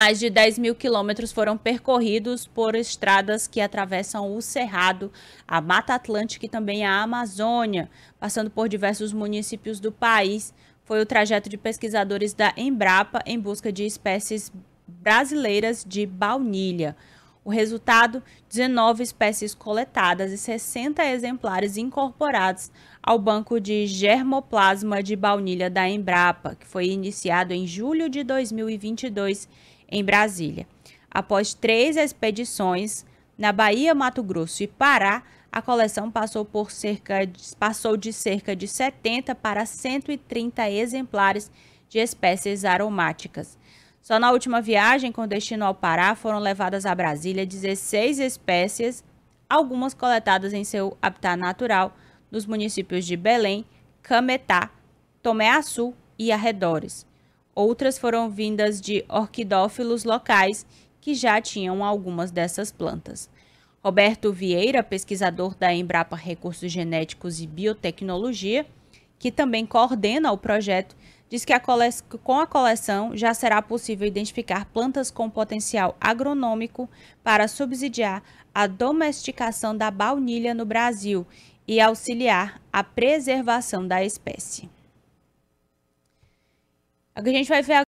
Mais de 10 mil quilômetros foram percorridos por estradas que atravessam o Cerrado, a Mata Atlântica e também a Amazônia, passando por diversos municípios do país. Foi o trajeto de pesquisadores da Embrapa em busca de espécies brasileiras de baunilha. O resultado: 19 espécies coletadas e 60 exemplares incorporados ao banco de germoplasma de baunilha da Embrapa, que foi iniciado em julho de 2022 em Brasília. Após três expedições na Bahia, Mato Grosso e Pará, a coleção passou, por cerca de, passou de cerca de 70 para 130 exemplares de espécies aromáticas. Só na última viagem, com destino ao Pará, foram levadas a Brasília 16 espécies, algumas coletadas em seu habitat natural, nos municípios de Belém, Cametá, Tomé Açu e arredores. Outras foram vindas de orquidófilos locais que já tinham algumas dessas plantas. Roberto Vieira, pesquisador da Embrapa Recursos Genéticos e Biotecnologia, que também coordena o projeto, diz que a com a coleção já será possível identificar plantas com potencial agronômico para subsidiar a domesticação da baunilha no Brasil e auxiliar a preservação da espécie. É a gente vai ver